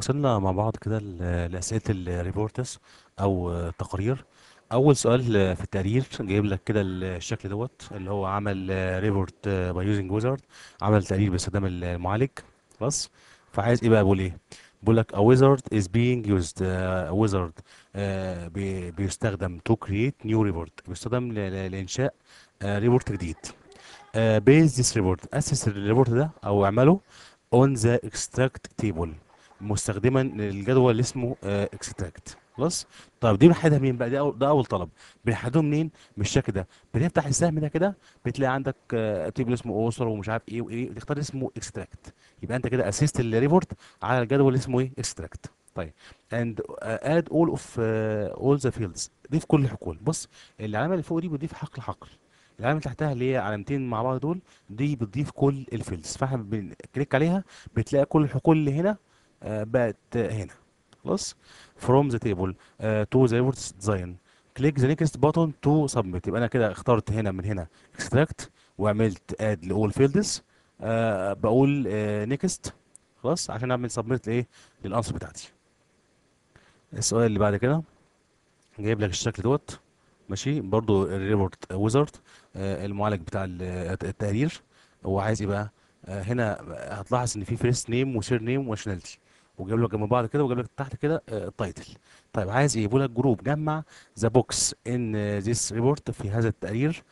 وصلنا مع بعض كده لأسئلة الريبورتس أو التقارير أول سؤال في التقرير جايب لك كده الشكل دوت اللي هو عمل ريبورت باي يوزنج ويزارد عمل تقرير باستخدام المعالج بس فعايز إيه بقى بقول إيه؟ بقول لك a wizard is being used آه، wizard آه، بيستخدم to create new report بيستخدم لإنشاء ريبورت آه، جديد بيز ذيس ريبورت أسس الريبورت ده أو اعمله on the extract table مستخدما للجدول اللي اسمه اكستراكت آه، خلاص طب دي بنحددها منين بقى ده أول, ده اول طلب بنحددهم منين بالشكل ده بتفتح السهم ده كده بتلاقي عندك آه، تيبل اسمه اوسر ومش عارف ايه وايه تختار اسمه اكستراكت يبقى انت كده اسست الريبورت على الجدول اللي اسمه ايه اكستراكت طيب اند اد اول اوف اول ذا فيلدز ضيف كل الحقول بص العلامه اللي فوق دي بتضيف حقل حقل العلامه اللي تحتها اللي هي علامتين مع بعض دول دي بتضيف كل الفيلدز فاحنا بنكليك عليها بتلاقي كل الحقول اللي هنا آه، بقت هنا خلاص from the table آه، to the ريبورتس design كليك ذا نيكست بوتون تو سبميت يبقى انا كده اخترت هنا من هنا اكستراكت وعملت اد لاول فيلدز آه، بقول نيكست next خلاص عشان اعمل سبميت لايه للانسر بتاعتي السؤال اللي بعد كده جايب لك الشكل دوت ماشي برضو الريبورت ويزارد المعالج بتاع التقرير هو عايز ايه بقى هنا هتلاحظ ان في فيرست نيم وسير نيم وشنالتي وجايب لك من بعض كده وجايب لك تحت كده آه، التايتل طيب عايز يجيبوا لك جروب جمع ذا بوكس ان ذيس ريبورت في هذا التقرير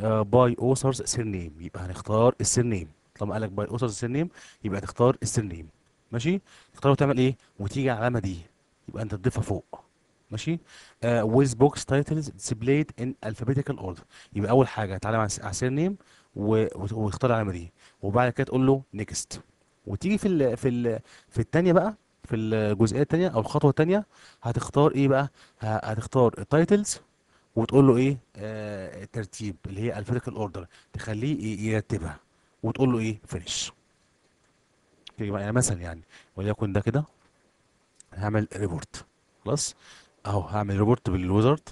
باي اوثرز سير نيم يبقى هنختار السير نيم طالما قال لك باي اوثرز سير نيم يبقى هتختار السير نيم ماشي تختار وتعمل ايه وتيجي على العلامه دي يبقى انت تضيفها فوق ماشي ويز بوكس تايتلز ديسبلايد ان الفابيتيكال اوردر يبقى اول حاجه تعالى على السير نيم وتختار العلامه دي وبعد كده تقول له نيكست وتيجي في الـ في الـ في الثانيه بقى في الجزئيه الثانيه او الخطوه الثانيه هتختار ايه بقى هتختار التايتلز وتقول له ايه الترتيب اللي هي الفريق الاوردر تخليه يرتبها وتقول له ايه فينيش يعني مثلا يعني وليكن ده كده هعمل ريبورت خلاص اهو هعمل ريبورت بالويزارد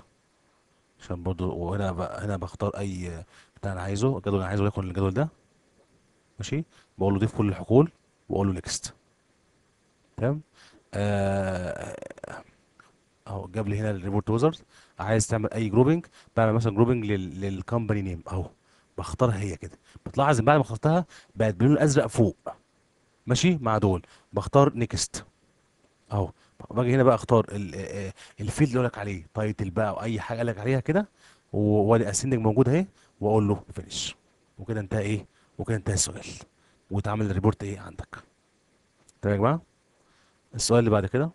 عشان برضو وهنا هنا بختار اي بتاع انا عايزه الجدول اللي انا عايزه يكون الجدول ده ماشي بقول له ضيف كل الحقول واقول له نيكست تمام آه، اهو جاب لي هنا الريبورت ويزرز عايز تعمل اي جروبنج بعمل مثلا جروبنج للكمباني نيم اهو بختارها هي كده بتلاحظ ان بعد ما اخترتها بقت باللون الازرق فوق ماشي مع دول بختار نيكست اهو باجي هنا بقى اختار الفيلد آه، اللي لك عليه تايتل بقى او اي حاجه لك عليها كده وادي اسندنج موجود اهي واقول له فينش وكده انتهى ايه وكده انتهى السؤال وتعمل ريبورت ايه عندك تمام يا جماعه السؤال اللي بعد كده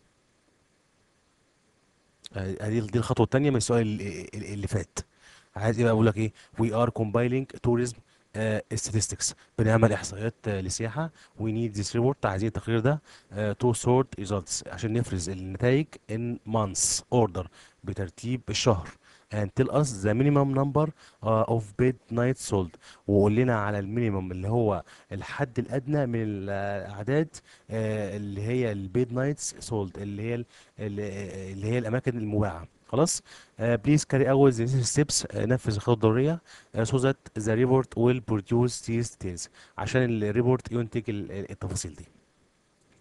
آه، دي دي الخطوه الثانيه من السؤال اللي, فات عايز ايه بقى بقول لك ايه وي ار كومبايلينج توريزم statistics بنعمل احصائيات للسياحه وي نيد ذيس ريبورت عايزين التقرير ده تو سورت ريزلتس عشان نفرز النتائج ان مانس اوردر بترتيب الشهر and tell us the minimum number uh, of bed nights sold وقول لنا على المينيمم اللي هو الحد الادنى من الاعداد uh, اللي هي البيد نايتس سولد اللي هي اللي هي الاماكن المباعه خلاص بليز كاري اوت ذيس ستيبس نفذ الخطوات الضروريه سو ذات ذا ريبورت ويل برودوس ذيس ديتيلز عشان الريبورت ينتج التفاصيل دي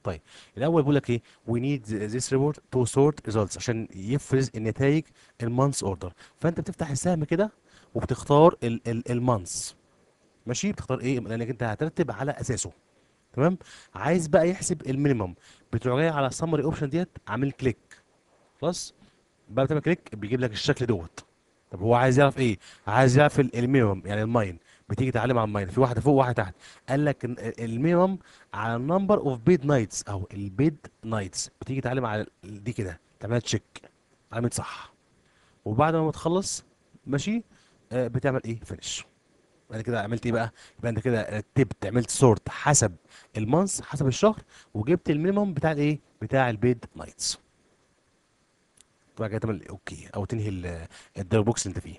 طيب الاول بيقول لك ايه وي نيد ذيس ريبورت تو سورت ريزلتس عشان يفرز النتائج المانس اوردر فانت بتفتح السهم كده وبتختار المانس ماشي بتختار ايه لانك انت هترتب على اساسه تمام عايز بقى يحسب المينيمم بتروح جاي على السمري اوبشن ديت عامل كليك خلاص بقى بتعمل كليك بيجيب لك الشكل دوت طب هو عايز يعرف ايه عايز يعرف المينيمم يعني الماين بتيجي تعلم على الماين في واحده فوق وواحده تحت قال لك المينيمم على النمبر اوف بيد نايتس او البيد نايتس بتيجي تعلم على دي كده تعملها تشيك علامه صح وبعد ما تخلص ماشي آه، بتعمل ايه فينش بعد كده عملت ايه بقى يبقى انت كده رتبت عملت سورت حسب المانس حسب الشهر وجبت المينيمم بتاع الايه بتاع البيد نايتس تبقى كده تعمل اوكي او تنهي الدير بوكس اللي انت فيه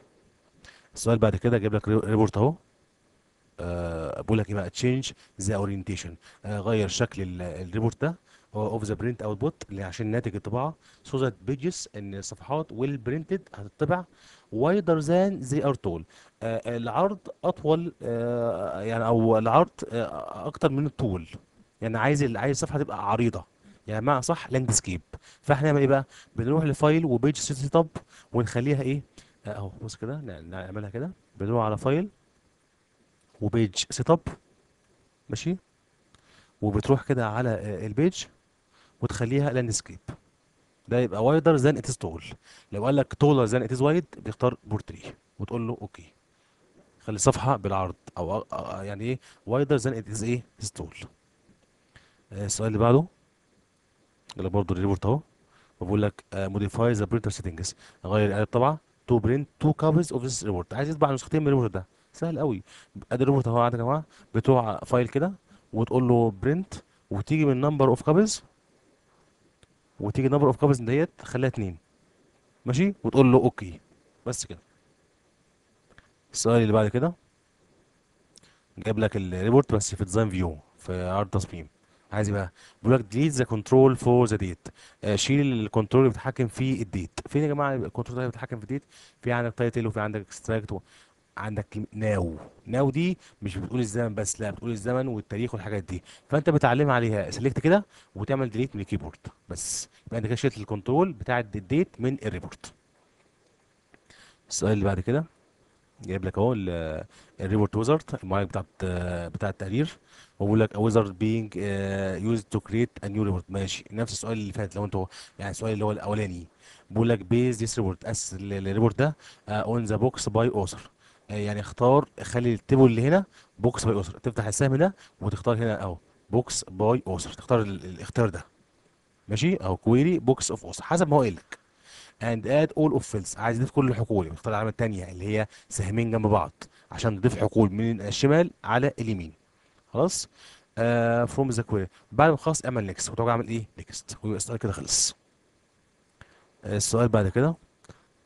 السؤال بعد كده جايب لك ريبورت اهو آه، بقول لك ايه بقى تشينج ذا اورينتيشن غير شكل الريبورت ده اوف ذا برنت اوتبوت عشان ناتج الطباعه سو ذات بيجز ان الصفحات ويل برنتد هتطبع وايدر ذان ذي ار تول العرض اطول آه يعني او العرض آه اكتر من الطول يعني عايز عايز الصفحه تبقى عريضه يعني معنى صح لاندسكيب فاحنا نعمل ايه بقى بنروح لفايل وبيج سيت اب ونخليها ايه آه، اهو بص كده نعملها كده بنروح على فايل وبيج سيت اب ماشي وبتروح كده على البيج وتخليها لاندسكيب ده يبقى وايدر ذان اتس تول لو قال لك تولر ذان اتس وايد بيختار بورتري وتقول له اوكي خلي الصفحه بالعرض او يعني ايه وايدر ذان اتس ايه تول آه، السؤال اللي بعده اللي برضه الريبورت اهو بقول لك موديفاي ذا برينتر سيتنجز غير الاله الطبعه تو برنت تو كابلز اوف ذس ريبورت عايز يطبع نسختين من الريبورت ده سهل قوي ادربه اهو يا جماعه بتوع فايل كده وتقول له برنت وتيجي من نمبر اوف كابلز وتيجي نمبر اوف كابلز ديت خليها اتنين ماشي وتقول له اوكي بس كده السؤال اللي بعد كده جايب لك الريبورت بس في ديزاين فيو في عرض تصميم عايز ايه بقى بيقول لك ديليت ذا كنترول فور ذا ديت شيل الكنترول اللي بيتحكم في الديت فين يا جماعه الكنترول اللي بيتحكم في الديت في عندك تايتل وفي عندك اكستراكت عندك ناو ناو دي مش بتقول الزمن بس لا بتقول الزمن والتاريخ والحاجات دي فانت بتعلمها عليها سلكت كده وتعمل ديليت من الكيبورد بس يبقى انت كده شلت الكنترول بتاع الديت من الريبورت السؤال اللي بعد كده جايب لك اهو الريبورت ويزارد المعالج بتاع بتاع التقرير وبقول لك ويزارد بينج يوز تو كريت ا نيو ريبورت ماشي نفس السؤال اللي فات لو انتوا يعني السؤال اللي هو الاولاني بقول لك بيز ذيس ريبورت اسس الريبورت ده اون ذا بوكس باي اوثر آه، يعني اختار خلي التيبل اللي هنا بوكس باي اوثر تفتح السهم ده وتختار هنا اهو بوكس باي اوثر تختار الاختيار ده ماشي اهو كويري بوكس اوف اوثر حسب ما هو قال لك اند اد اول اوف فيلز عايز تضيف كل الحقول يعني اختار العلامه الثانيه اللي هي سهمين جنب بعض عشان تضيف حقول من الشمال على اليمين خلاص فروم ذا كويري بعد ما خلاص اعمل نكست وتوقع اعمل ايه نكست ويبقى السؤال كده خلص آه، السؤال بعد كده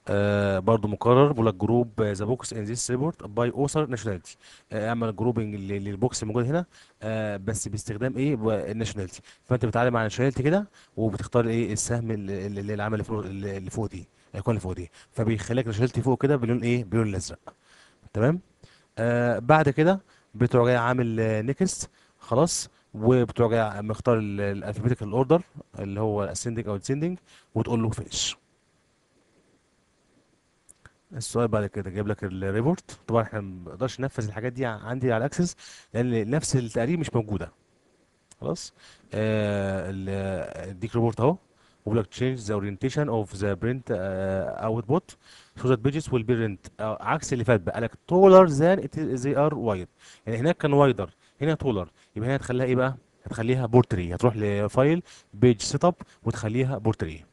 آه، برضو مكرر بيقول لك جروب ذا بوكس ان ذيس ريبورت باي اوثر ناشوناليتي آه، اعمل جروبنج للبوكس الموجود هنا آه، بس باستخدام ايه الناشوناليتي فانت بتعلم على الناشوناليتي كده وبتختار ايه السهم اللي العمل اللي فوق اللي فوق دي هيكون اللي فوق دي فبيخليك ناشوناليتي فوق كده باللون ايه باللون الازرق تمام آه بعد كده بتروح جاي عامل نيكست خلاص وبتروح جاي مختار الالفابيتيكال اوردر اللي هو الاسندنج او الديسندنج وتقول له فينش السؤال بعد كده جايب لك الريبورت طبعا احنا ما بنقدرش ننفذ الحاجات دي عندي على الاكسس لان نفس التقارير مش موجوده خلاص آه، اديك ريبورت اهو بقول لك تشينج ذا اورينتيشن اوف ذا برنت uh, output so that pages will آه، عكس اللي فات بقى قال لك تولر ذان زي ار وايد يعني هناك كان وايدر هنا تولر يبقى هنا هتخليها ايه بقى؟ هتخليها بورتري هتروح لفايل سيت اب وتخليها بورتري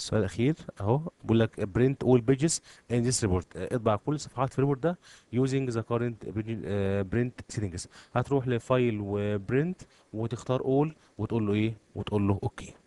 السؤال الاخير اهو بيقول لك print all pages in this report اطبع كل صفحات في الريبورت ده using the current آه، print settings هتروح لفايل وبرنت وتختار all وتقول له ايه وتقول له اوكي okay.